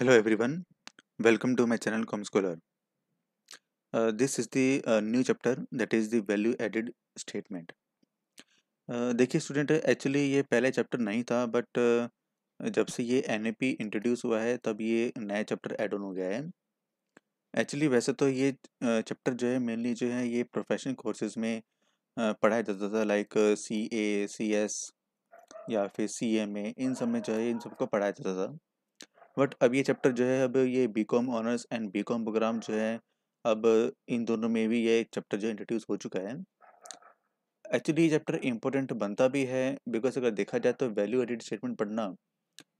Hello everyone, welcome to my channel scholar Uh, this is the uh, new chapter that is the value added statement. Uh, देखिए student actually ये पहले chapter नहीं था but uh, जब से ये N A P introduce हुआ है तब ये नया चैप्टर एड ऑन हो गया है एक्चुअली वैसे तो ये चैप्टर uh, जो है मेनली जो है ये प्रोफेशनल कोर्सेज में uh, पढ़ाया जाता था लाइक सी ए सी एस या फिर सी एम ए इन सब में जो है इन सबको पढ़ाया जाता था बट अब ये चैप्टर जो है अब ये B com honours and B com program जो है अब इन दोनों में भी ये चैप्टर जो इंट्रोड्यूस हो चुका है एक्चुअली ये चैप्टर इम्पोर्टेंट बनता भी है बिकॉज अगर देखा जाए तो वैल्यू एडिड स्टेटमेंट पढ़ना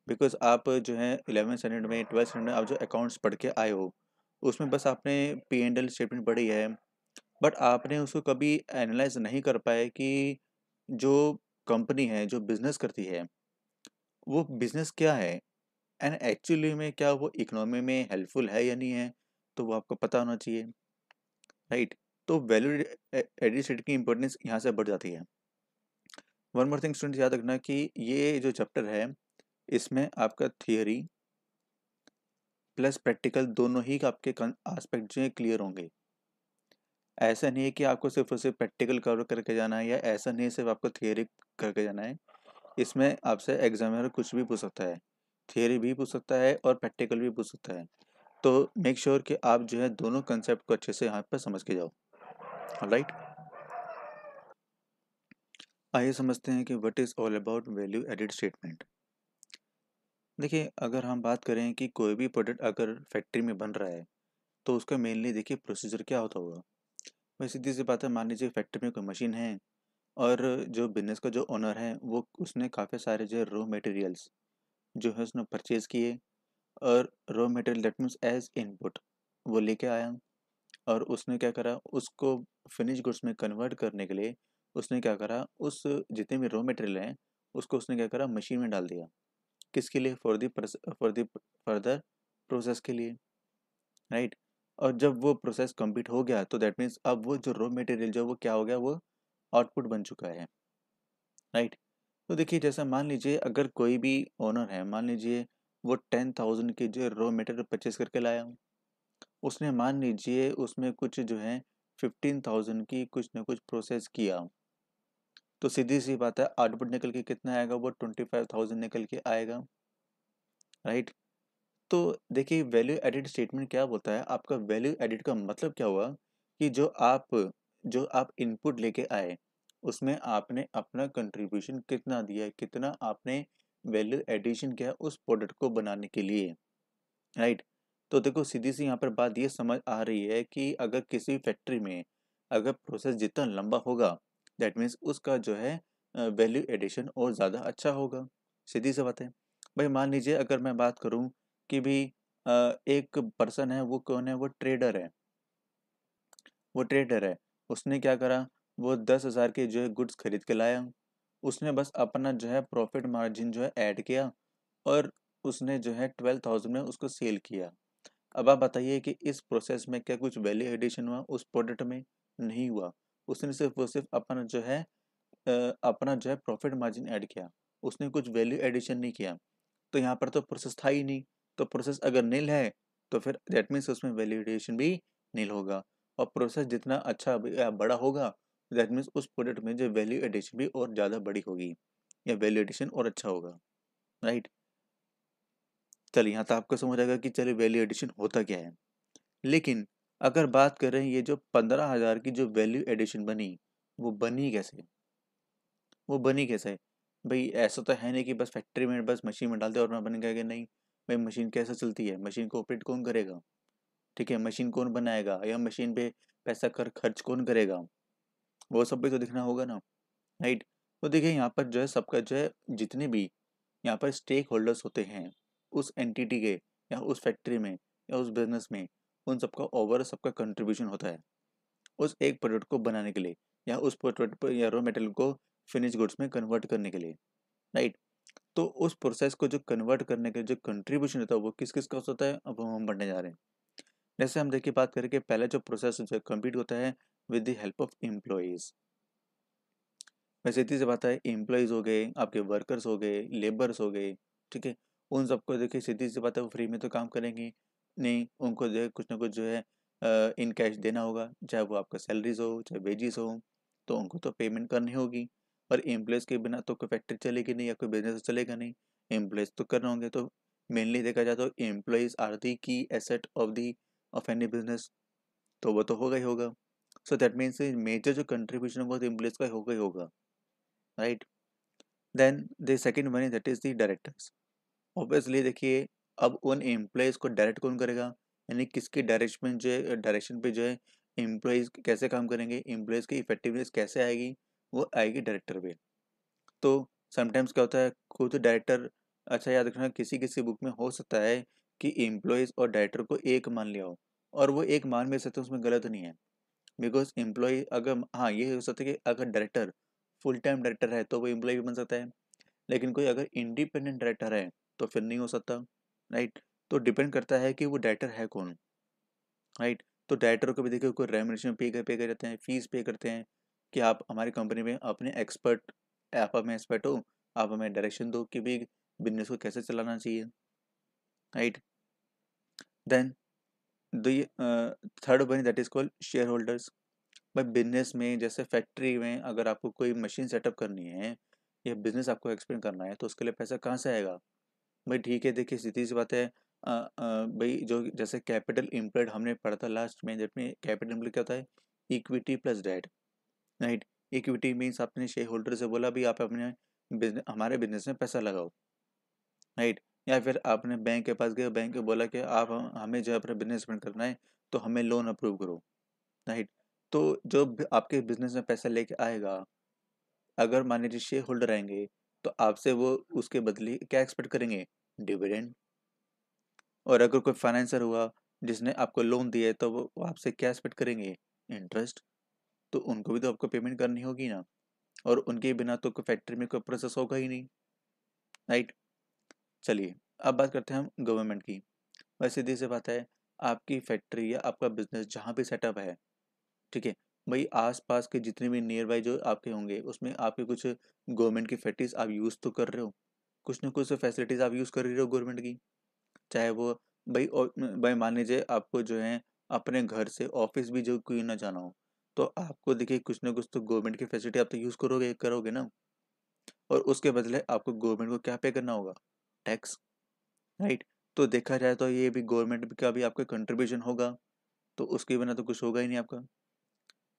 बिकॉज आप जो है इलेवन स्टैंडर्ड में ट्वेल्थ स्टैंडर्ड में आप जो अकाउंट्स पढ़ के आए हो उसमें बस आपने पी एंड एल स्टेटमेंट पढ़ी है बट आपने उसको कभी एनालाइज नहीं कर पाए कि जो कंपनी है जो बिजनेस करती है वो बिजनेस क्या है एंड एक्चुअली में क्या वो इकोनॉमी में हेल्पफुल है या नहीं है तो वो आपको पता होना चाहिए राइट right? तो वैल्यू एडिड की इम्पोर्टेंस यहाँ से बढ़ जाती है वन मोर थिंग स्टूडेंट याद रखना कि ये जो चैप्टर है इसमें आपका थियोरी प्लस प्रैक्टिकल दोनों ही आपके आस्पेक्ट जो है क्लियर होंगे ऐसा नहीं है कि आपको सिर्फ और सिर्फ प्रैक्टिकल कवर करके जाना है या ऐसा नहीं है सिर्फ आपको थियोरी करके जाना है इसमें आपसे एग्जामिनर कुछ भी पूछ सकता है थियोरी भी पूछ सकता है और प्रैक्टिकल भी पूछ सकता है तो मेक श्योर sure कि आप जो है दोनों कंसेप्ट को अच्छे से यहाँ पर समझ के जाओ राइट आइए समझते हैं कि what is all about value added statement देखिए अगर हम बात करें कि कोई भी प्रोडक्ट अगर फैक्ट्री में बन रहा है तो उसका मेनली देखिए प्रोसीजर क्या होता होगा वैसे सीधी सी बात है मान लीजिए फैक्ट्री में कोई मशीन है और जो बिजनेस का जो ओनर है वो उसने काफ़ी सारे जो रॉ मटेरियल्स जो है उसने परचेज किए और raw material that means as input वो लेके आया और उसने क्या करा उसको फिनिश गुड्स में कन्वर्ट करने के लिए उसने क्या करा उस जितने भी रॉ मटेरियल हैं उसको उसने क्या करा मशीन में डाल दिया किसके लिए for the for the further process के लिए राइट right? और जब वो प्रोसेस कंप्लीट हो गया तो दैट मीन्स अब वो जो रॉ मटेरियल जो वो क्या हो गया वो आउटपुट बन चुका है राइट right? तो देखिए जैसा मान लीजिए अगर कोई भी ओनर है मान लीजिए वो टेन थाउजेंड के जो रॉ मटेरियल परचेज करके लाया हूँ उसने मान लीजिए उसमें कुछ जो है फिफ्टीन थाउजेंड की कुछ ना कुछ प्रोसेस किया तो सीधी सी बात है आउटपुट निकल के कितना आएगा वो ट्वेंटी फाइव थाउजेंड निकल के आएगा राइट तो देखिए वैल्यू एडिड स्टेटमेंट क्या बोलता है आपका वैल्यू एडिट का मतलब क्या हुआ कि जो आप जो आप इनपुट लेके आए उसमें आपने अपना कंट्रीब्यूशन कितना दिया है कितना आपने वैल्यू एडिशन किया उस प्रोडक्ट को बनाने के लिए राइट तो देखो सीधी सी यहाँ पर बात ये समझ आ रही है कि अगर किसी फैक्ट्री में अगर प्रोसेस जितना लंबा होगा दैट मीन्स उसका जो है वैल्यू एडिशन और ज़्यादा अच्छा होगा सीधी सी बात है भाई मान लीजिए अगर मैं बात करूँ कि भी एक पर्सन है वो कौन है वो ट्रेडर है वो ट्रेडर है उसने क्या करा वो दस हज़ार के जो है गुड्स खरीद के लाया उसने बस अपना जो है प्रॉफिट मार्जिन जो है ऐड किया और उसने जो है ट्वेल्व थाउजेंड में उसको सेल किया अब आप बताइए कि इस प्रोसेस में क्या कुछ वैल्यू एडिशन हुआ उस प्रोडक्ट में नहीं हुआ उसने सिर्फ वो सिर्फ अपना जो है अपना जो है प्रॉफिट मार्जिन ऐड किया उसने कुछ वैल्यू एडिशन नहीं किया तो यहाँ पर तो प्रोसेस था ही नहीं तो प्रोसेस अगर नील है तो फिर दैट मीन्स उसमें वैल्यू एडिशन भी नील होगा और प्रोसेस जितना अच्छा बड़ा होगा दैट मीन्स उस प्रोडक्ट में जो वैल्यू एडिशन भी और ज़्यादा बड़ी होगी या वैल्यू एडिशन और अच्छा होगा राइट चल यहाँ तो आपको समझ आएगा कि चलिए वैल्यू एडिशन होता क्या है लेकिन अगर बात करें ये जो पंद्रह हज़ार की जो वैल्यू एडिशन बनी वो बनी कैसे वो बनी कैसे भाई ऐसा तो है नहीं कि बस फैक्ट्री में बस मशीन में डालते और मैं बन गया नहीं भाई मशीन कैसे चलती है मशीन को ऑपरेट कौन करेगा ठीक है मशीन कौन बनाएगा या मशीन पे पैसा कर खर्च कौन करेगा वो सब भी तो दिखना होगा ना राइट तो देखिए यहाँ पर जो है सबका जो है जितने भी यहाँ पर स्टेक होल्डर्स होते हैं उस एंटिटी के या उस फैक्ट्री में या उस बिजनेस में उन सबका ओवर सबका कंट्रीब्यूशन होता है उस एक प्रोडक्ट को बनाने के लिए या उस प्रोडक्ट या रॉ मेटेरियल को फिनिश गुड्स में कन्वर्ट करने के लिए राइट तो उस प्रोसेस को जो कन्वर्ट करने के जो कंट्रीब्यूशन होता है वो किस किस का होता है अब हम बढ़ने जा रहे हैं जैसे हम देखिए बात करें कि पहले जो प्रोसेस जो कंप्लीट होता है with the help of employees वैसे इतनी से बात है एम्प्लॉयज़ हो गए आपके वर्कर्स हो गए लेबर्स हो गए ठीक है उन सबको देखिए सीधी सी बात है वो फ्री में तो काम करेंगे नहीं उनको जो है कुछ ना कुछ जो है इन कैश देना होगा चाहे वो आपका सैलरीज हो चाहे वेजिस हो तो उनको तो पेमेंट करनी होगी और एम्प्लॉयज़ के बिना तो कोई फैक्ट्री चलेगी नहीं या कोई बिजनेस तो चलेगा नहीं एम्प्लॉयज़ तो करना होंगे तो मेनली देखा जाए तो employees are the key asset of the of any business तो वो तो होगा ही होगा सो दैट मीन्स मेजर जो कंट्रीब्यूशन होगा तो का होगा ही होगा right then the second one that is the directors obviously देखिए अब उन एम्प्लॉयज को डायरेक्ट कौन करेगा यानी किसके डायरेक्शन जो है डायरेक्शन पे जो है एम्प्लॉयज कैसे काम करेंगे एम्प्लॉयज की इफेक्टिवनेस कैसे आएगी वो आएगी डायरेक्टर पे तो समटाइम्स क्या होता है खुद डायरेक्टर अच्छा याद रखना किसी किसी बुक में हो सकता है कि एम्प्लॉयज़ और डायरेक्टर को एक मान लिया हो और वो एक मान भी सकते उसमें गलत नहीं है बिकॉज एम्प्लॉय अगर हाँ ये हो सकता है कि अगर डायरेक्टर फुल टाइम डायरेक्टर है तो वो एम्प्लॉय भी बन सकता है लेकिन कोई अगर इंडिपेंडेंट डायरेक्टर है तो फिर नहीं हो सकता राइट तो डिपेंड करता है कि वो डायरेक्टर है कौन राइट तो डायरेक्टर को भी देखिए कोई रेमोनेशन पे कर पे कर जाते हैं फीस पे करते हैं कि आप हमारी कंपनी में अपने एक्सपर्ट आप हमें एक्सपर्ट हो आप हमें डायरेक्शन दो कि भी बिजनेस को कैसे चलाना चाहिए right then the third uh, बनी one is called share holders भाई बिजनेस में जैसे फैक्ट्री में अगर आपको कोई मशीन सेटअप करनी है या बिजनेस आपको एक्सपेंड करना है तो उसके लिए पैसा कहाँ से आएगा भाई ठीक है देखिए सीधी सी बात है भाई जो जैसे कैपिटल इम्प्लॉयड हमने पढ़ा था लास्ट में जब में कैपिटल इम्प्लॉयड क्या होता है equity plus debt right equity means आपने शेयर होल्डर से बोला भाई आप अपने बिजनेस हमारे बिजनेस में पैसा लगाओ राइट या फिर आपने बैंक के पास गए बैंक को बोला कि आप हमें जो है अपना बिजनेस करना है तो हमें लोन अप्रूव करो राइट तो जो आपके बिजनेस में पैसा लेके आएगा अगर मान लीजिए शेयर होल्डर आएंगे तो आपसे वो उसके बदले क्या एक्सपेक्ट करेंगे डिविडेंड और अगर कोई फाइनेंसर हुआ जिसने आपको लोन दिया है तो वो आपसे क्या एक्सपेक्ट करेंगे इंटरेस्ट तो उनको भी तो आपको पेमेंट करनी होगी ना और उनके बिना तो कोई फैक्ट्री में कोई प्रोसेस होगा ही नहीं राइट चलिए अब बात करते हैं हम गवर्नमेंट की वैसे सीधी से बात है आपकी फैक्ट्री या आपका बिजनेस जहाँ भी सेटअप है ठीक है भाई आसपास के जितने भी नियर बाई जो आपके होंगे उसमें आपके कुछ गवर्नमेंट की फैक्ट्रीज आप यूज़ तो कर रहे हो कुछ ना कुछ फैसिलिटीज़ आप यूज़ कर रहे हो गवर्नमेंट की चाहे वो भाई भाई मान लीजिए आपको जो है अपने घर से ऑफिस भी जो क्यों ना जाना हो तो आपको देखिए कुछ ना कुछ तो गवर्नमेंट की फैसिलिटी आप तो यूज़ करोगे करोगे ना और उसके बदले आपको गवर्नमेंट को क्या पे करना होगा टैक्स राइट तो देखा जाए तो ये भी गवर्नमेंट का भी आपका कंट्रीब्यूशन होगा तो उसके बिना तो कुछ होगा ही नहीं आपका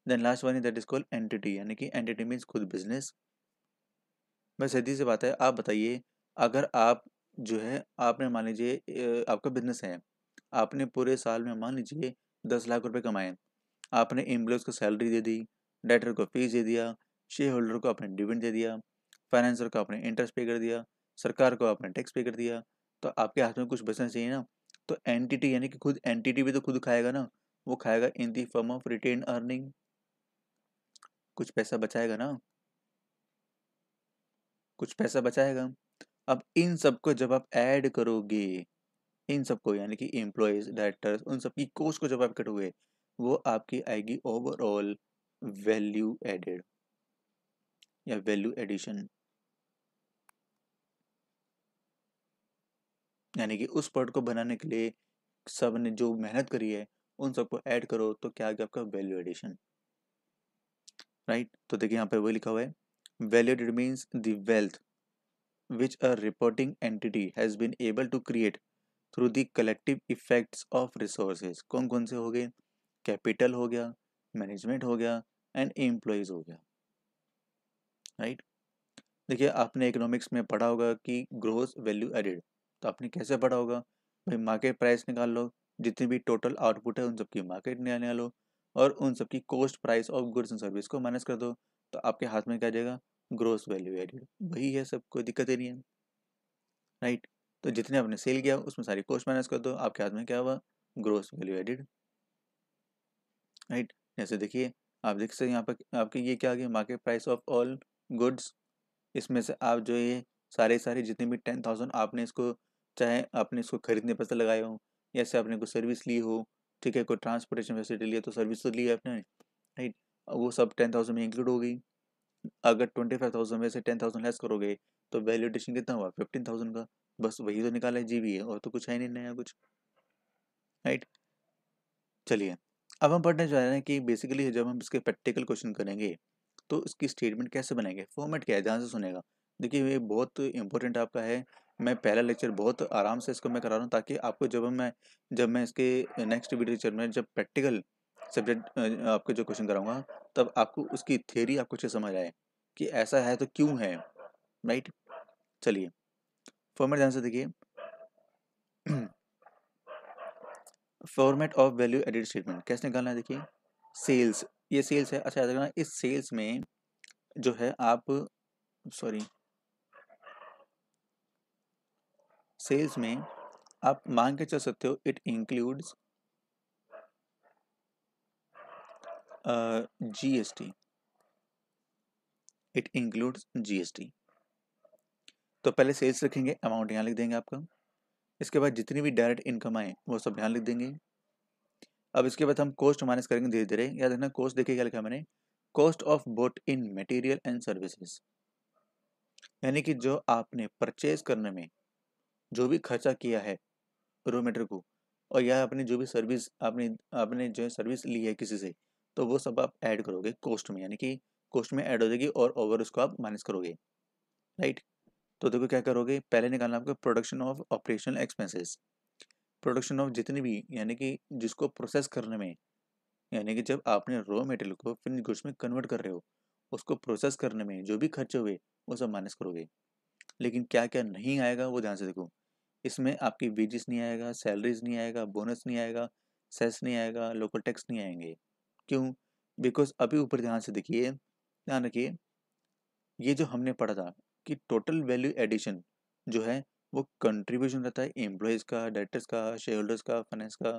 then last one is that is called entity यानी कि एंटिटी मीन्स खुद बिजनेस मैं सीधी से बात है आप बताइए अगर आप जो है आपने मान लीजिए आपका बिजनेस है आपने पूरे साल में मान लीजिए दस लाख रुपए कमाए आपने एम्प्लॉयज़ को सैलरी दे दी डायरेक्टर को फीस दे दिया शेयर होल्डर को आपने डिविडेंड दे दिया फाइनेंसर को आपने इंटरेस्ट पे कर दिया सरकार को आपने टैक्स पे कर दिया तो आपके हाथ में कुछ बचना चाहिए ना तो एंटिटी यानी कि खुद एंटिटी भी तो खुद खाएगा ना वो खाएगा in the form of retain earning कुछ पैसा बचाएगा ना कुछ पैसा बचाएगा अब इन सबको जब आप ऐड करोगे इन सबको यानी कि एम्प्लॉयज डायरेक्टर्स उन सबकी कोस्ट को जब आप कटोगे वो आपकी आएगी ओवरऑल वैल्यू एडेड या वैल्यू एडिशन यानी कि उस प्रोडक्ट को बनाने के लिए सब ने जो मेहनत करी है उन सबको ऐड करो तो क्या आ गया आपका वैल्यू एडिशन राइट तो देखिए यहाँ पे वो लिखा हुआ है value added means the wealth which a reporting entity has been able to create through the collective effects of resources कौन कौन से हो गए कैपिटल हो गया मैनेजमेंट हो गया एंड एम्प्लॉयज हो गया राइट right? देखिए आपने इकोनॉमिक्स में पढ़ा होगा कि ग्रोथ वैल्यू एडिड तो आपने कैसे पढ़ा होगा भाई मार्केट प्राइस निकाल लो जितनी भी टोटल आउटपुट है उन सबकी मार्केट निकाल और उन सबकी cost price of goods and service को माइनस कर दो तो आपके हाथ में क्या जाएगा ग्रोस वैल्यू एडेड वही है सब कोई दिक्कत ही नहीं है राइट तो जितने आपने सेल किया उसमें सारी कॉस्ट माइनस कर दो आपके हाथ में क्या हुआ ग्रोस वैल्यू एडेड राइट जैसे देखिए आप देख सकते हैं यहाँ पर आपके ये क्या आ गया market price of all goods इसमें से आप जो ये सारे सारे जितने भी टेन थाउजेंड आपने इसको चाहे आपने इसको खरीदने पैसे लगाए हो या से आपने कोई सर्विस ली हो ठीक है कोई ट्रांसपोर्टेशन फैसिलिटी लिया तो सर्विस तो ली है आपने राइट वो सब टेन थाउजेंड में इंक्लूड हो गई अगर ट्वेंटी फाइव थाउजेंड में से टेन थाउजेंड लेस करोगे तो वैल्यूडेशन कितना हुआ फिफ्टीन थाउजेंड का बस वही तो निकाला है जी भी है और तो कुछ है नहीं नया कुछ राइट चलिए अब हम पढ़ने जा रहे हैं कि बेसिकली जब हम इसके प्रैक्टिकल क्वेश्चन करेंगे तो इसकी स्टेटमेंट कैसे बनाएंगे फॉर्मेट क्या है ध्यान से सुनेगा देखिए ये बहुत इंपॉर्टेंट आपका है मैं पहला लेक्चर बहुत आराम से इसको मैं करा रहा हूँ ताकि आपको जब मैं जब मैं इसके नेक्स्ट वीडियो लेक्चर में जब प्रैक्टिकल सब्जेक्ट आपको जो क्वेश्चन कराऊंगा तब आपको उसकी थ्योरी आपको अच्छे समझ आए कि ऐसा है तो क्यों है राइट चलिए फॉर्मेट ध्यान से देखिए format of value added statement कैसे निकालना है देखिए सेल्स ये सेल्स है अच्छा याद रखना इस सेल्स में जो है आप सॉरी सेल्स में आप मांग के चल सकते हो it includes GST it includes GST तो पहले सेल्स रखेंगे अमाउंट यहाँ लिख देंगे आपका इसके बाद जितनी भी डायरेक्ट इनकम आए वो सब यहाँ लिख देंगे अब इसके बाद हम कॉस्ट माइनस करेंगे धीरे धीरे याद रखना कॉस्ट देखिए क्या लिखा मैंने cost of bought in material and services यानी कि जो आपने परचेज करने में जो भी खर्चा किया है रोमेटर को और या आपने जो भी सर्विस आपने आपने जो है सर्विस ली है किसी से तो वो सब आप ऐड करोगे कॉस्ट में यानी कि कॉस्ट में ऐड हो जाएगी और ओवर उसको आप माइनस करोगे राइट तो देखो क्या करोगे पहले निकालना आपको production of operational expenses production of जितनी भी यानी कि जिसको प्रोसेस करने में यानी कि जब आपने रॉ मटेरियल को फिनिश गुड्स में कन्वर्ट कर रहे हो उसको प्रोसेस करने में जो भी खर्च हुए वो सब माइनस करोगे लेकिन क्या क्या नहीं आएगा वो ध्यान से देखो इसमें आपकी वेजेस नहीं आएगा सैलरीज नहीं आएगा बोनस नहीं आएगा सेस नहीं आएगा लोकल टैक्स नहीं आएंगे क्यों बिकॉज अभी ऊपर ध्यान से देखिए ध्यान रखिए ये जो हमने पढ़ा था कि टोटल वैल्यू एडिशन जो है वो कंट्रीब्यूशन रहता है एम्प्लॉयज़ का डायरेक्टर्स का शेयर होल्डर्स का फाइनेंस का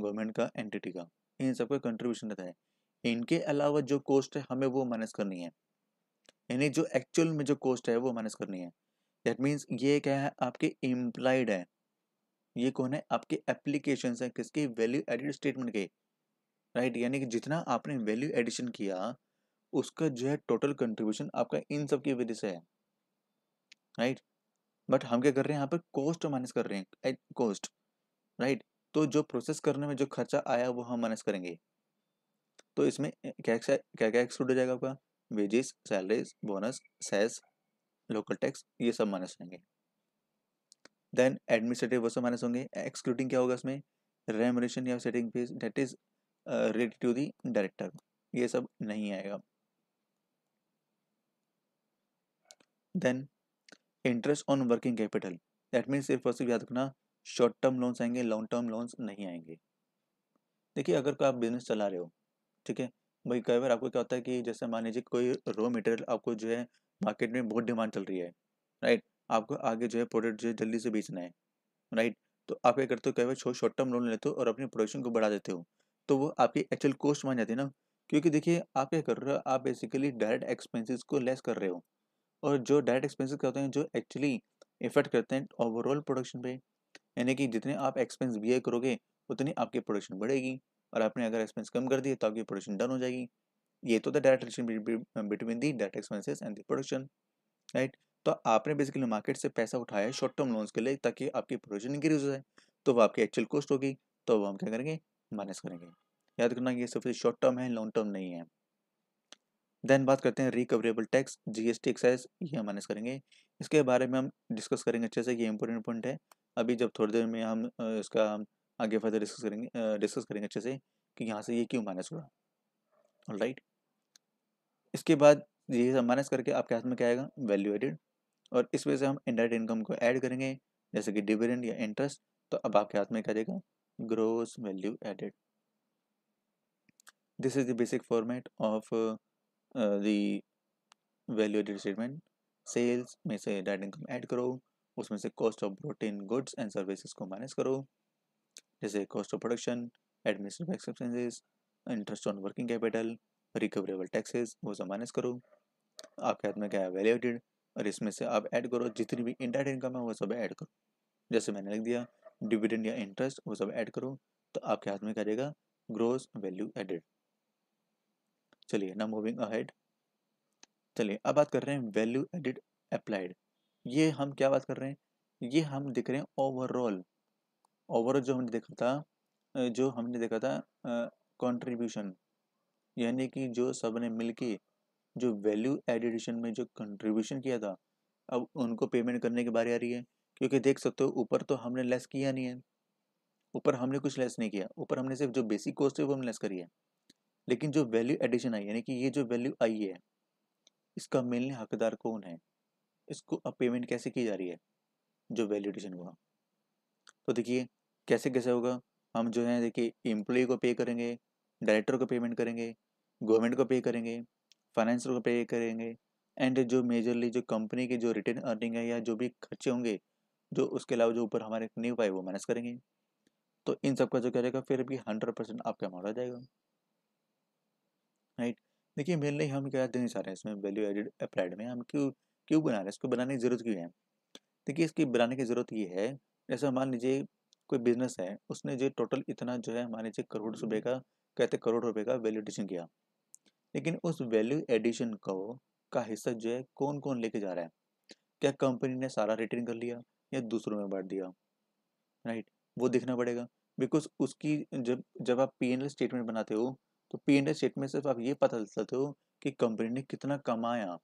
गवर्नमेंट का एंटिटी का इन सब का कंट्रीब्यूशन रहता है इनके अलावा जो कॉस्ट है हमें वो माइनस करनी है यानी जो एक्चुअल में जो कॉस्ट है वो माइनस करनी है दैट मीन्स ये क्या है आपके इम्प्लाइड है ये कौन है आपके एप्लीकेशन है किसके वैल्यू एडिड स्टेटमेंट के राइट right? यानी कि जितना आपने वैल्यू एडिशन किया उसका जो है टोटल कंट्रीब्यूशन आपका इन सब की वजह से है राइट right? बट हम क्या कर रहे हैं यहाँ पर कॉस्ट माइनस कर रहे हैं कॉस्ट राइट right? तो जो प्रोसेस करने में जो खर्चा आया वो हम माइनस करेंगे तो इसमें क्या क्या क्या एक्सक्लूड हो जाएगा आपका wages salaries bonus cess local tax ये सब माइनस होंगे देन एडमिनिस्ट्रेटिव वो सब माइनस होंगे एक्सक्लूडिंग क्या होगा इसमें रेमोरेशन या sitting fees that is paid to the director ये सब नहीं आएगा then interest on working capital that means सिर्फ और सिर्फ याद रखना शॉर्ट टर्म लोन्स आएंगे लॉन्ग टर्म लोन्स नहीं आएंगे देखिए अगर कोई आप बिजनेस चला रहे हो ठीक है भाई कई बार आपको क्या होता है कि जैसे मान लीजिए कोई रॉ मटेरियल आपको जो है मार्केट में बहुत डिमांड चल रही है राइट आपको आगे जो है प्रोडक्ट जो है जल्दी से बेचना है राइट तो आप क्या करते हो कई बार शॉर्ट टर्म लोन लेते हो और अपनी प्रोडक्शन को बढ़ा देते हो तो वो आपकी एक्चुअल कॉस्ट मान जाती है ना क्योंकि देखिए आप क्या कर रहे हो आप बेसिकली डायरेक्ट एक्सपेंसिस को लेस कर रहे हो और जो डायरेक्ट एक्सपेंसिस क्या होते हैं जो एक्चुअली इफेक्ट करते हैं ओवरऑल प्रोडक्शन पे यानी कि जितने आप एक्सपेंस बी करोगे उतनी आपकी प्रोडक्शन बढ़ेगी और आपने अगर एक्सपेंस कम कर दिए तो आपकी प्रोडक्शन डन हो जाएगी ये तो the direct relation between the direct expenses and the production right तो आपने बेसिकली मार्केट से पैसा उठाया शॉर्ट टर्म लोन्स के लिए ताकि आपकी प्रोडक्शन इंक्रीज हो जाए तो वो आपकी एक्चुअल कॉस्ट होगी तो वो हम क्या करेंगे माइनस करेंगे याद करना ये सिर्फ शॉर्ट टर्म है लॉन्ग टर्म नहीं है देन बात करते हैं रिकवरेबल टैक्स जीएसटी एक्साइज ये हम माइनस करेंगे इसके बारे में हम डिस्कस करेंगे अच्छे से ये इंपॉर्टेंट पॉइंट है अभी जब थोड़ी देर में हम इसका आगे फर्दर डिस्कस करेंगे डिस्कस करेंगे अच्छे से कि यहाँ से ये क्यों माइनस हुआ राइट इसके बाद ये सब माइनस करके आपके हाथ में क्या आएगा वैल्यू एडेड और इस वजह से हम इंडायरेक्ट इनकम को ऐड करेंगे जैसे कि डिविडेंड या इंटरेस्ट तो अब आपके हाथ में क्या जाएगा gross value added this is the basic format of the value added statement sales में से डायरेक्ट इनकम ऐड करो उसमें से cost of bought in goods and services को माइनस करो जैसे cost of production administrative expenses interest on working capital recoverable taxes वो सब माइनस करो आपके हाथ में क्या है वैल्यू एडेड और इसमें से आप ऐड करो जितनी भी इंडायरेक्ट इनकम है वो सब ऐड करो जैसे मैंने लिख दिया डिविडेंड या इंटरेस्ट वो सब ऐड करो तो आपके हाथ में क्या रहेगा ग्रोस वैल्यू एडेड चलिए ना मूविंग अहेड चलिए अब बात कर रहे हैं वैल्यू एडिड अप्लाइड ये हम क्या बात कर रहे हैं ये हम दिख रहे हैं ओवरऑल ओवरऑल जो हमने देखा था जो हमने देखा था कंट्रीब्यूशन यानी कि जो सब ने मिल के जो वैल्यू एडिशन में जो कंट्रीब्यूशन किया था अब उनको पेमेंट करने की बारी आ रही है क्योंकि देख सकते हो ऊपर तो हमने लेस किया नहीं है ऊपर हमने कुछ लेस नहीं किया ऊपर हमने सिर्फ जो बेसिक कॉस्ट है वो हमने लेस करी है लेकिन जो वैल्यू एडिशन आई यानी कि ये जो वैल्यू आई है इसका मिलने हकदार कौन है इसको अब पेमेंट कैसे की जा रही है जो वैल्यू एडिशन हुआ तो देखिए कैसे कैसे होगा हम जो है देखिए एम्प्लॉय को पे करेंगे डायरेक्टर को पेमेंट करेंगे गवर्नमेंट को पे करेंगे फाइनेंसर को पे करेंगे एंड जो मेजरली जो कंपनी के जो रिटर्न अर्निंग है या जो भी खर्चे होंगे जो उसके अलावा जो ऊपर हमारे नहीं पाए वो माइनस करेंगे तो इन सब का जो क्या जाएगा फिर भी हंड्रेड परसेंट आपका अमाउंट आ जाएगा राइट देखिए मेनली हम क्या देना चाह रहे हैं इसमें वैल्यू एडिड अप्लाइड में हम क्यों क्यों बना रहे हैं इसको बनाने की ज़रूरत क्यों है देखिए इसकी बनाने की ज़रूरत ये है जैसे मान लीजिए कोई बिजनेस है उसने जो टोटल इतना जो है मान लीजिए करोड़ रुपये हम्म। का कहते करोड़ रुपये का वैल्यू एडिशन किया लेकिन उस वैल्यू एडिशन को का हिस्सा जो है कौन कौन लेके जा रहा है क्या कंपनी ने सारा रिटर्न कर लिया या दूसरों में बांट दिया राइट वो देखना पड़ेगा बिकॉज उसकी जब जब आप पी एन एल स्टेटमेंट बनाते हो तो पी एल स्टेटमेंट से आप ये पता चलते हो कि कंपनी ने कितना कमाया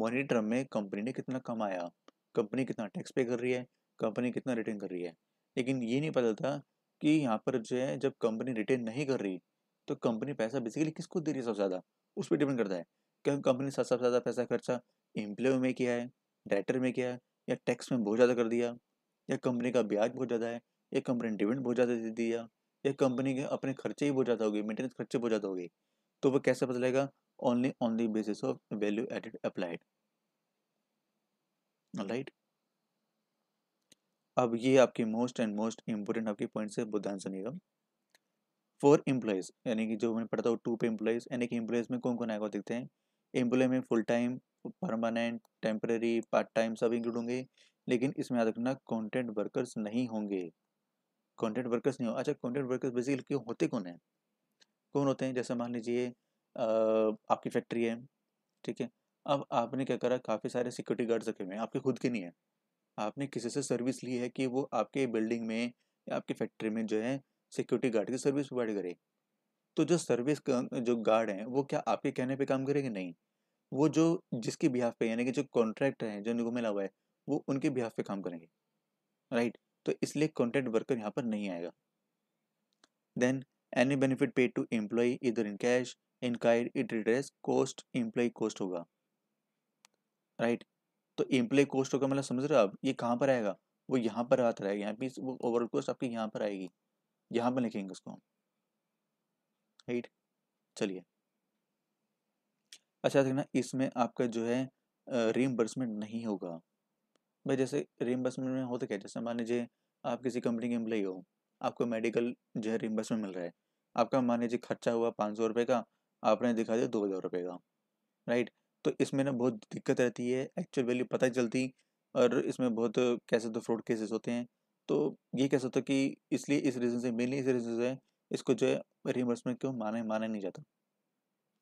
मोनिटर में कंपनी ने कितना कमाया कंपनी कितना टैक्स पे कर रही है कंपनी कितना रिटेन कर रही है लेकिन ये नहीं पता चलता कि यहाँ पर जो है जब कंपनी रिटेन नहीं कर रही तो कंपनी पैसा बेसिकली किसको दे रही है सबसे ज़्यादा उस पर डिपेंड करता है क्योंकि कंपनी सबसे ज़्यादा पैसा खर्चा एम्प्लॉय में किया है डायरेक्टर में किया है या टैक्स में बहुत ज़्यादा कर दिया या कंपनी का ब्याज बहुत ज़्यादा है या कंपनी ने डिविडेंड बहुत ज़्यादा दे दिया या कंपनी के अपने खर्चे ही बहुत ज़्यादा हो गए मेंटेनेंस खर्चे बहुत ज़्यादा हो गए तो वह कैसे पता चलेगा only on the basis of value added applied right अब ये आपके मोस्ट एंड मोस्ट इम्पोर्टेंट आपके पॉइंट से वो ध्यान से फॉर एम्प्लॉयज़ यानी कि जो मैंने पढ़ता हूँ टू पे एम्प्लॉयज़ यानी कि एम्प्लॉयज़ में कौन कौन आएगा देखते हैं एम्प्लॉय में full time permanent temporary part time सब इंक्लूड होंगे लेकिन इसमें याद रखना कॉन्टेंट वर्कर्स नहीं होंगे कॉन्टेंट वर्कर्स नहीं हो अच्छा कॉन्टेंट वर्कर्स बेसिकली क्यों होते कौन हैं कौन होते हैं जैसे मान लीजिए आपकी फैक्ट्री है ठीक है अब आपने क्या करा काफ़ी सारे सिक्योरिटी गार्ड्स रखे हुए हैं आपके खुद के नहीं है आपने किसी से सर्विस ली है कि वो आपके बिल्डिंग में या आपकी फैक्ट्री में जो है सिक्योरिटी गार्ड की सर्विस प्रोवाइड करे तो जो सर्विस जो गार्ड हैं वो क्या आपके कहने पे काम करेंगे नहीं वो जो जिसके बिहाफ पे यानी कि जो कॉन्ट्रैक्टर हैं जो निगम मिला हुआ है वो उनके बिहाफ पे काम करेंगे राइट तो इसलिए कॉन्ट्रैक्ट वर्कर यहाँ पर नहीं आएगा then any benefit paid to employee either in cash in kind it redress cost employee cost होगा राइट तो एम्प्लॉय कॉस्ट होगा मतलब समझ रहे हो आप ये कहाँ पर आएगा वो यहाँ पर आता रहेगा यहाँ पे वो ओवरऑल कॉस्ट आपकी यहाँ पर आएगी यहाँ पर लिखेंगे उसको हम राइट चलिए अच्छा देखना इसमें आपका जो है रीम्बर्समेंट नहीं होगा भाई जैसे रीम्बर्समेंट में होता क्या जैसे मान लीजिए आप किसी कंपनी के एम्प्लॉई हो आपको मेडिकल जो है रिम्बर्समेंट मिल रहा है आपका मान लीजिए खर्चा हुआ पाँच सौ रुपये का आपने दिखा दिया दो हज़ार रुपये का राइट तो इसमें ना बहुत दिक्कत रहती है एक्चुअल वैल्यू पता ही चलती और इसमें बहुत कैसे तो फ्रॉड केसेस होते हैं तो ये कह सकते कि इसलिए इस रीज़न से मेनली इस रीज़न से इसको जो है रिमबर्समेंट क्यों माना माना नहीं जाता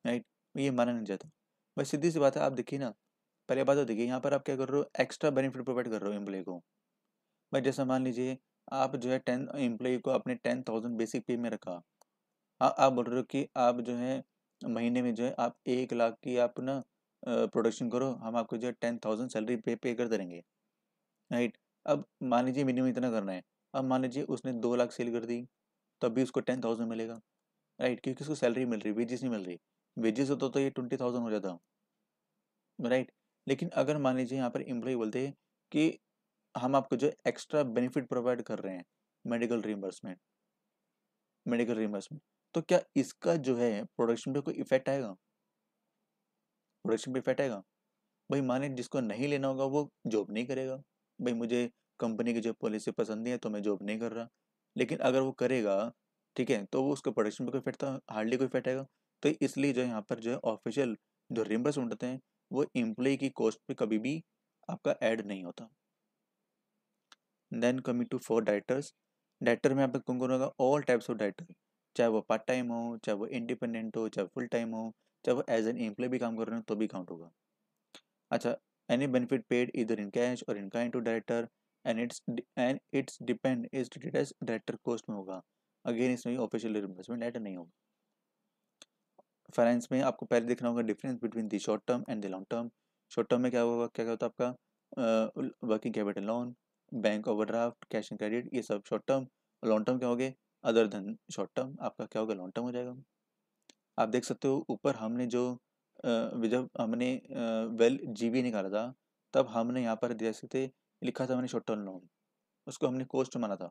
राइट ये माना नहीं जाता बस सीधी सी बात है आप देखिए ना पहले बात तो देखिए यहाँ पर आप क्या कर रहे हो एक्स्ट्रा बेनिफिट प्रोवाइड कर रहे हो एम्प्लॉय को भाई जैसा मान लीजिए आप जो है टेन एम्प्लॉय को अपने टेन थाउजेंड बेसिक पे में रखा आ, आप बोल रहे हो कि आप जो है महीने में जो है आप एक लाख की आप ना प्रोडक्शन करो हम आपको जो है टेन थाउजेंड सैलरी पे पे कर देंगे राइट अब मान लीजिए मिनिमम इतना करना है अब मान लीजिए उसने दो लाख सेल कर दी तो अभी उसको टेन थाउजेंड मिलेगा राइट क्योंकि उसको सैलरी मिल रही वेजेस नहीं मिल रही वेजेस होता तो ये ट्वेंटी थाउजेंड हो जाता राइट लेकिन अगर मान लीजिए यहाँ पर एम्प्लॉय बोलते हैं कि हम आपको जो एक्स्ट्रा बेनिफिट प्रोवाइड कर रहे हैं मेडिकल रिमबर्समेंट मेडिकल रिमबर्समेंट तो क्या इसका जो है प्रोडक्शन पे कोई इफेक्ट आएगा प्रोडक्शन भी फैटेगा भाई माने जिसको नहीं लेना होगा वो जॉब नहीं करेगा भाई मुझे कंपनी की जो पॉलिसी पसंद नहीं है तो मैं जॉब नहीं कर रहा लेकिन अगर वो करेगा ठीक है तो वो उसके प्रोडक्शन पर कोई फैटता हार्डली कोई फैटेगा तो इसलिए जो यहाँ पर जो है ऑफिशियल जो रिम्बर्स उठते हैं वो एम्प्लॉय की कॉस्ट पे कभी भी आपका ऐड नहीं होता then coming to for directors director में आपका कौन कौन होगा ऑल टाइप्स ऑफ डायरेक्टर चाहे वो पार्ट टाइम हो चाहे वो इंडिपेंडेंट हो चाहे फुल टाइम हो जब एज एन एम्प्लॉय भी काम कर रहे हो तो भी काउंट होगा अच्छा any benefit paid either in cash और kind to director and its and its depend is treated as director cost में होगा अगेन इसमें ऑफिशियल रिम्बर्समेंट लेटर नहीं होगा फाइनेंस में आपको पहले देखना होगा difference between the short term and the long term short term में क्या होगा क्या क्या होता है आपका working capital loan bank overdraft cash and credit ये सब शॉर्ट टर्म लॉन्ग टर्म क्या हो गए अदर देन शॉर्ट टर्म आपका क्या होगा लॉन्ग टर्म हो जाएगा आप देख सकते हो ऊपर हमने जो जब हमने वेल जीबी निकाला था तब हमने यहाँ पर देख सकते लिखा था हमने शॉर्ट टर्म लोन उसको हमने कोस्ट माना था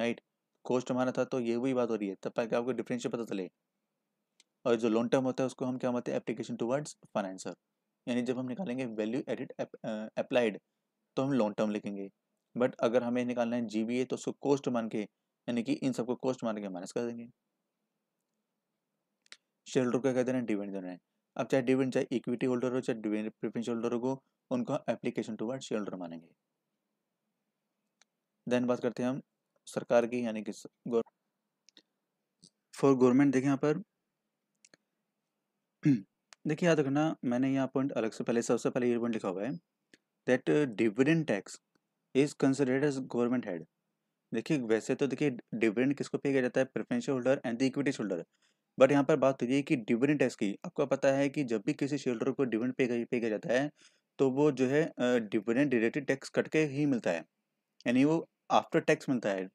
राइट कोस्ट माना था तो ये वही बात हो रही है तब तक आपको डिफरेंशियल पता चले और जो लॉन्ग टर्म होता है उसको हम क्या मानते हैं एप्लीकेशन टूवर्ड्स फाइनेंसर यानी जब हम निकालेंगे वैल्यू एडिड अप्लाइड तो हम लॉन्ग टर्म लिखेंगे बट अगर हमें निकालना है जी तो उसको कोस्ट मान के यानी कि इन सबको कोस्ट मान के माइनस कर देंगे शेयर होल्डर को क्या कहते हैं डिविडेंड देना है अब चाहे डिविडेंड चाहे इक्विटी होल्डर हो चाहे डिविडेंड प्रेफरेंस होल्डर हो उनको application towards share holder मानेंगे देन बात करते हैं हम सरकार की यानी कि फॉर गवर्नमेंट देखें यहाँ पर देखिए याद रखना मैंने यहाँ पॉइंट अलग से पहले सबसे पहले ये पॉइंट लिखा हुआ है that dividend tax is considered as government head देखिए वैसे तो देखिए डिविडेंड किसको पे किया जाता है preferential holder and the equity holder but यहाँ पर बात हो तो रही है कि डिविडेंड टैक्स की आपको पता है कि जब भी किसी शेयर होल्डर को डिविडेंड पे पे किया जाता है तो वो जो है डिविडेंड रिलेटेड टैक्स कट के ही मिलता है यानी वो आफ्टर टैक्स मिलता है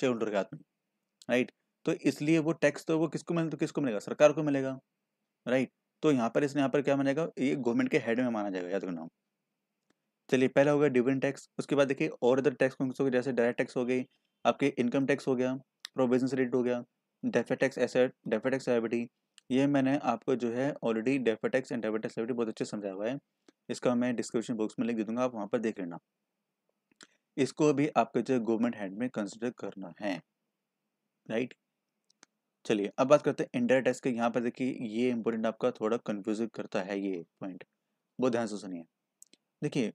शेयर होल्डर के हाथ में राइट तो इसलिए वो टैक्स तो वो किसको मिलेगा तो किसको मिलेगा सरकार को मिलेगा राइट तो यहाँ पर इसने यहाँ पर क्या मानेगा ये गवर्नमेंट के हेड में माना जाएगा याद करना चलिए पहला हो गया डिविडेंड टैक्स उसके बाद देखिए और अदर टैक्स कौन से हो गए जैसे डायरेक्ट टैक्स हो गई आपके इनकम टैक्स हो गया प्रोविजन रेट हो गया डेफेटेक्स एसेट डेफेटेक्स लाइबिलिटी ये मैंने आपको जो है already deferred tax and deferred tax liability बहुत अच्छे समझाया हुआ है इसका मैं डिस्क्रिप्शन बॉक्स में लिख दे दूंगा आप वहाँ पर देख लेना इसको भी आपको जो गवर्नमेंट हैंड में कंसिडर करना है राइट चलिए अब बात करते हैं इंडर टैक्स के यहाँ पर देखिए ये इंपॉर्टेंट आपका थोड़ा कन्फ्यूज करता है ये पॉइंट बहुत ध्यान से सुनिए देखिए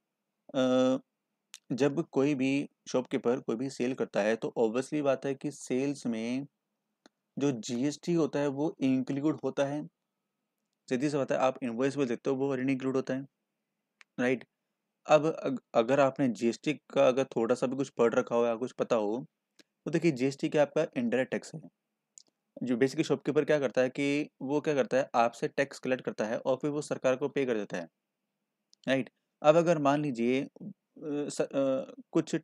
जब कोई भी शॉपकीपर कोई भी सेल करता है तो ऑब्वियसली बात है कि सेल्स में जो जीएसटी होता है वो इंक्लूड होता है सीधी से बताए है आप इन्वॉइस में देखते हो वो ऑलरेडी इंक्लूड होता है राइट अब अगर आपने जीएसटी का अगर थोड़ा सा भी कुछ पढ़ रखा हो या कुछ पता हो तो देखिए जीएसटी क्या आपका इंडायरेक्ट टैक्स है जो बेसिकली शॉपकीपर क्या करता है कि वो क्या करता है आपसे टैक्स कलेक्ट करता है और फिर वो सरकार को पे कर देता है राइट अब अगर मान लीजिए कुछ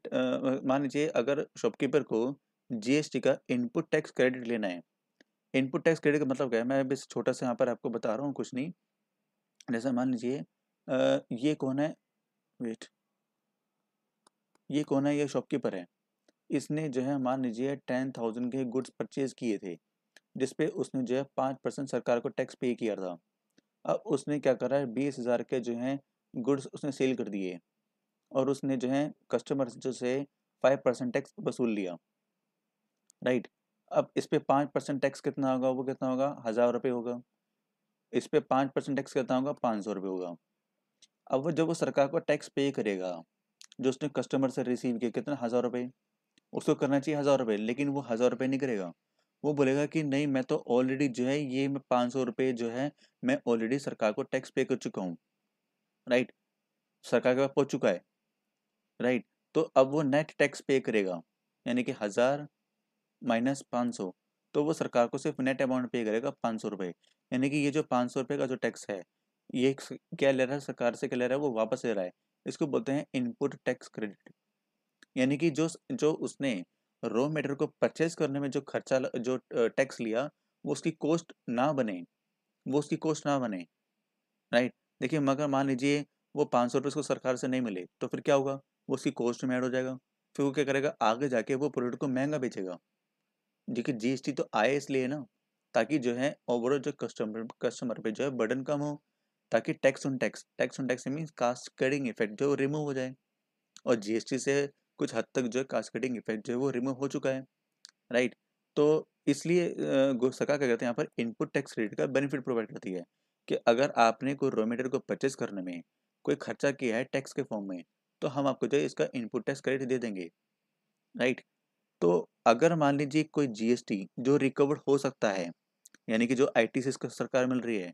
मान लीजिए अगर शॉपकीपर को जीएसटी का इनपुट टैक्स क्रेडिट लेना है इनपुट टैक्स क्रेडिट का मतलब क्या है मैं अभी छोटा सा यहाँ पर आपको बता रहा हूँ कुछ नहीं जैसे मान लीजिए ये कौन है वेट ये कौन है ये शॉपकीपर है इसने जो है मान लीजिए टेन थाउजेंड के गुड्स परचेज किए थे जिसपे उसने जो है पाँच परसेंट सरकार को टैक्स पे किया था अब उसने क्या करा है बीस हज़ार के जो है गुड्स उसने सेल कर दिए और उसने जो है कस्टमर जो से फाइव परसेंट टैक्स वसूल लिया राइट अब इस पर पाँच परसेंट टैक्स कितना होगा वो कितना होगा हज़ार रुपये होगा इस पर पाँच परसेंट टैक्स कितना होगा पाँच सौ रुपये होगा अब वो जब वो सरकार को टैक्स पे करेगा जो उसने कस्टमर से रिसीव किया कितना हज़ार रुपये उसको करना चाहिए हज़ार रुपये लेकिन वो हज़ार रुपये नहीं करेगा वो बोलेगा कि नहीं मैं तो ऑलरेडी जो है ये मैं पाँच सौ रुपये जो है मैं ऑलरेडी सरकार को टैक्स पे कर चुका हूँ राइट सरकार के पास पहुँच चुका है राइट तो अब वो नेट टैक्स पे करेगा यानी कि हज़ार माइनस पाँच सौ तो वो सरकार को सिर्फ नेट अमाउंट पे करेगा पाँच सौ रुपये यानी कि ये जो पाँच सौ रुपये का जो टैक्स है ये क्या ले रहा है सरकार से क्या ले रहा है वो वापस ले रहा है इसको बोलते हैं इनपुट टैक्स क्रेडिट यानी कि जो जो उसने रॉ मेटेरियल को परचेज करने में जो खर्चा जो टैक्स लिया वो उसकी कॉस्ट ना बने वो उसकी कॉस्ट ना बने राइट देखिए मगर मान लीजिए वो पाँच सौ उसको सरकार से नहीं मिले तो फिर क्या होगा वो उसकी कॉस्ट में ऐड हो जाएगा फिर वो क्या करेगा आगे जाके वो प्रोडक्ट को महंगा बेचेगा देखिए जीएसटी तो आए इसलिए ना ताकि जो है ओवरऑल जो कस्टमर कस्टमर पे जो है बर्डन कम हो ताकि tax on tax tax on tax mean cascading effect जो रिमूव हो जाए और जीएसटी से कुछ हद तक जो है कास्ट कटिंग इफेक्ट जो है वो रिमूव हो चुका है राइट तो इसलिए सका क्या करते हैं यहाँ पर इनपुट टैक्स क्रेडिट का बेनिफिट प्रोवाइड करती है कि अगर आपने कोई रॉ मेटेरियल को परचेस करने में कोई खर्चा किया है टैक्स के फॉर्म में तो हम आपको जो है इसका इनपुट टैक्स क्रेडिट दे देंगे राइट तो अगर मान लीजिए कोई जीएसटी जो रिकवर्ड हो सकता है यानी कि जो आई से इसको सरकार मिल रही है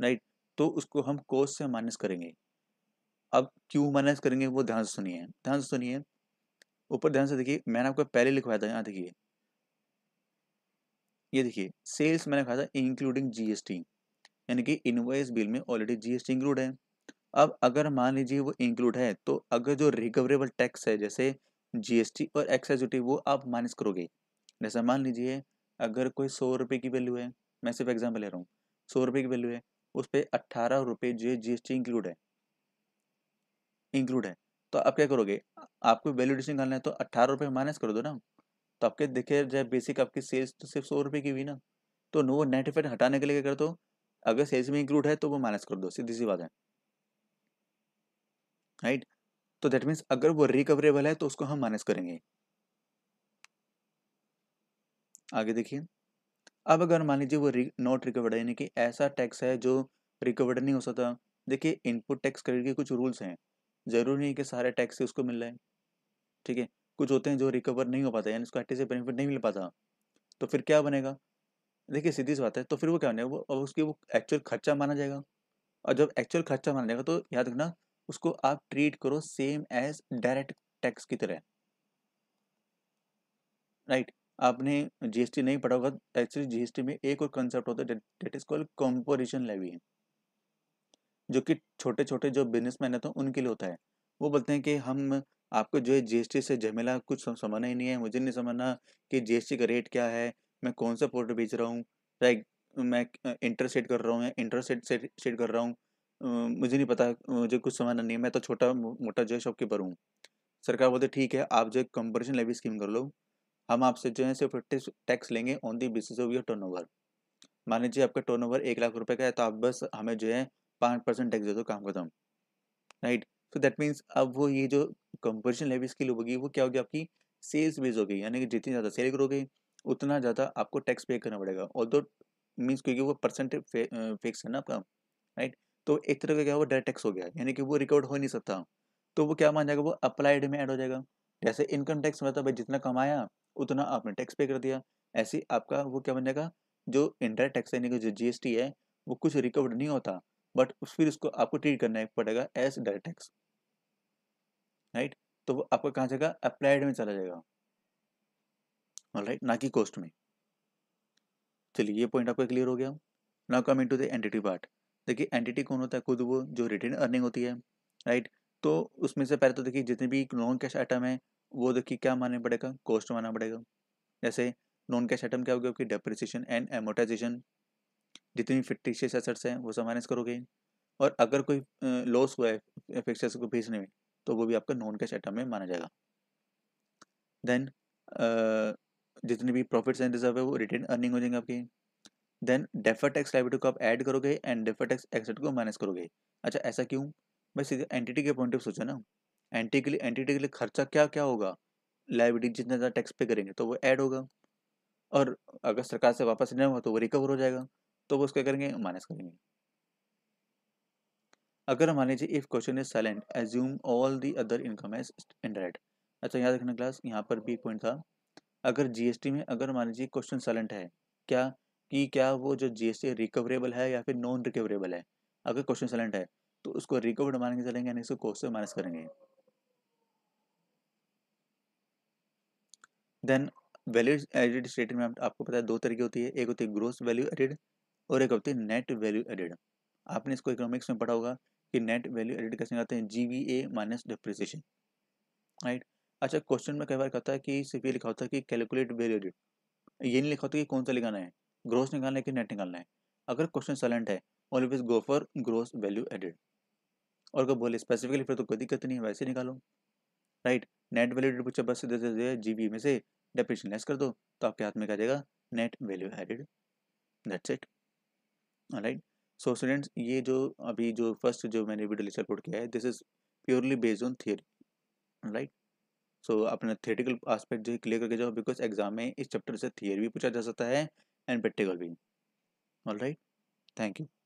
राइट तो उसको हम कोस से माइनस करेंगे अब क्यों माइनस करेंगे वो ध्यान से सुनिए ध्यान से सुनिए ऊपर ध्यान से देखिए मैंने आपको पहले लिखवाया था यहाँ देखिए ये देखिए सेल्स मैंने कहा था इंक्लूडिंग जीएसटी यानी कि इनवाइस बिल में ऑलरेडी जीएसटी इंक्लूड है अब अगर मान लीजिए वो इंक्लूड है तो अगर जो रिकवरेबल टैक्स है जैसे जीएसटी और एक्साइज ड्यूटी वो आप माइनस करोगे जैसा मान लीजिए अगर कोई सौ रुपये की वैल्यू है मैं सिर्फ एग्जाम्पल ले रहा हूँ सौ रुपये की वैल्यू है उस पर अट्ठारह रुपये जो जी एस टी इंक्लूड है इंक्लूड है तो आप क्या करोगे आपको वैल्यूडेशन करना है तो अट्ठारह रुपये माइनस कर दो ना तो आपके देखे जब बेसिक आपकी सेल्स तो सिर्फ सौ रुपये की हुई ना तो नो नाइन्टी फाइव हटाने के लिए कर दो अगर सेल्स में इंक्लूड है तो वो माइनस कर दो सीधी सी बात है राइट तो दैट मीन्स अगर वो रिकवरेबल है तो उसको हम माइनस करेंगे आगे देखिए अब अगर मान लीजिए वो नॉट रिकवर्ड है यानी कि ऐसा टैक्स है जो रिकवर्ड नहीं हो सकता देखिए इनपुट टैक्स क्रेडिट के कुछ रूल्स हैं जरूरी नहीं है कि सारे टैक्स से उसको मिल रहे हैं ठीक है कुछ होते हैं जो रिकवर नहीं हो पाता यानी उसको आटे से बेनिफिट नहीं मिल पाता तो फिर क्या बनेगा देखिए सीधी सी बात है तो फिर वो क्या बनेगा वो अब उसकी वो एक्चुअल खर्चा माना जाएगा और जब एक्चुअल खर्चा माना जाएगा तो याद रखना उसको आप ट्रीट करो सेम एज डायरेक्ट टैक्स की तरह राइट right. आपने जीएसटी नहीं पढ़ा होगा एक्चुअली जीएसटी में एक और कंसेप्ट होता है that is called composition levy जो कि छोटे छोटे जो बिजनेसमैन है तो उनके लिए होता है वो बोलते हैं कि हम आपको जो है जीएसटी से झमेला कुछ समझना ही नहीं है मुझे नहीं समझना कि जीएसटी का रेट क्या है मैं कौन सा प्रोडक्ट बेच रहा हूँ राइट मैं इंटरेस्ट सेट कर रहा हूँ या इंटरेस्ट सेट सेट कर रहा हूँ मुझे नहीं पता मुझे कुछ समझना नहीं है मैं तो छोटा मो- मोटा जो है शॉपकीपर हूँ। सरकार बोलते ठीक है आप जो है कंपटीशन लेवी स्कीम कर लो। हम आपसे जो है सिर्फ टैक्स टैक्स लेंगे on the basis of your over मान लीजिए आपका टर्न ओवर एक लाख रुपए का है तो आप बस हमें जो है पाँच परसेंट टैक्स दे दो काम खत्म। राइट? सो दैट मीन्स अब वो ये जो कंपटीशन लेवी स्कीम होगी वो क्या होगी आपकी सेल्स बेस्ड होगी यानी कि जितनी ज़्यादा सेल करोगे उतना ज़्यादा आपको टैक्स पे करना पड़ेगा। और मीन्स क्योंकि वो परसेंट फिक्स है ना आपका। राइट? तो एक तरह का क्या हुआ डायरेक्ट टैक्स हो गया यानी कि वो रिकॉर्ड हो नहीं सकता तो वो क्या मान जाएगा वो अप्लाइड में ऐड हो जाएगा जैसे इनकम टैक्स मतलब भाई जितना कमाया उतना आपने टैक्स पे कर दिया ऐसे आपका वो क्या बन जाएगा जो इंडायरेक्ट टैक्स यानी कि जो जी है वो कुछ रिकवर्ड नहीं होता बट उस फिर उसको आपको ट्रीट करना पड़ेगा एज डायरेक्ट टैक्स राइट तो वो आपका कहाँ जाएगा अप्लाइड में चला जाएगा और राइट ना कि कॉस्ट में चलिए ये पॉइंट आपका क्लियर हो गया now coming to the entity part देखिए एंटिटी कौन होता है खुद वो जो रिटेन अर्निंग होती है राइट तो उसमें से पहले तो देखिए जितने भी नॉन कैश आइटम है वो देखिए क्या मानना पड़ेगा कॉस्ट माना पड़ेगा जैसे नॉन कैश आइटम क्या होगी आपकी डेप्रिसिएशन एंड एमोटाइजेशन जितने भी फिक्टिशियस एसेट्स हैं वो सब माइनस करोगे और अगर कोई लॉस हुआ है फिक्स को बेचने में तो वो भी आपका नॉन कैश आइटम में माना जाएगा देन जितने भी प्रॉफिट्स एंड रिजर्व है वो रिटेन अर्निंग हो जाएंगे आपके देन डेफर टैक्स लाइबिलिटी को आप ऐड करोगे एंड डेफर टैक्स एक्सेट को माइनस करोगे अच्छा ऐसा क्यों भाई सीधे एंटिटी के पॉइंट ऑफ सोचा ना एंटी के लिए एंटिटी के लिए खर्चा क्या क्या होगा लाइबिलिटी जितना ज़्यादा टैक्स पे करेंगे तो वो ऐड होगा और अगर सरकार से वापस नहीं होगा तो वो रिकवर हो जाएगा तो वो उसका करेंगे माइनस करेंगे अगर मान लीजिए if question is silent assume all the other income as indirect अच्छा यहाँ देखना क्लास यहाँ पर भी एक पॉइंट था अगर जीएसटी में अगर मान लीजिए क्वेश्चन साइलेंट है क्या कि क्या वो जो जीएसटी रिकवरेबल है या फिर नॉन रिकवरेबल है अगर क्वेश्चन सलेंट है तो उसको रिकवर्ड मानेंगे चलेंगे यानी इसको कोस्ट से माइनस करेंगे देन वैल्यू एडिड स्टेटमेंट आपको पता है दो तरीके होती है एक होती है ग्रोस वैल्यू एडिड और एक होती है नेट वैल्यू एडिड आपने इसको इकोनॉमिक्स में पढ़ा होगा कि नेट वैल्यू एडिड कैसे कहते हैं G V A minus depreciation right अच्छा क्वेश्चन में कई बार कहता है कि सिर्फ ये लिखा होता है कि कैलकुलेट वैल्यू एडिड ये नहीं लिखा होता कि कौन सा लिखाना है ग्रोस निकालना है कि नेट निकालना है अगर क्वेश्चन सलेंट है always go for gross value added और अगर बोले स्पेसिफिकली फिर तो कोई दिक्कत नहीं है वैसे निकालो राइट नेट वैल्यू एडेड पूछा बस जी बी में से डेप्रेशन लेस कर दो तो आपके हाथ में क्या जाएगा net value added that's it right so students ये जो अभी जो फर्स्ट जो मैंने वीडियो लेक्चर अपलोड किया है this is purely based on theory right so अपना थियटिकल आस्पेक्ट जो है क्लियर करके जाओ बिकॉज एग्जाम में इस चैप्टर से थियरी भी पूछा जा सकता है and Betty Golbin. Alright, thank you.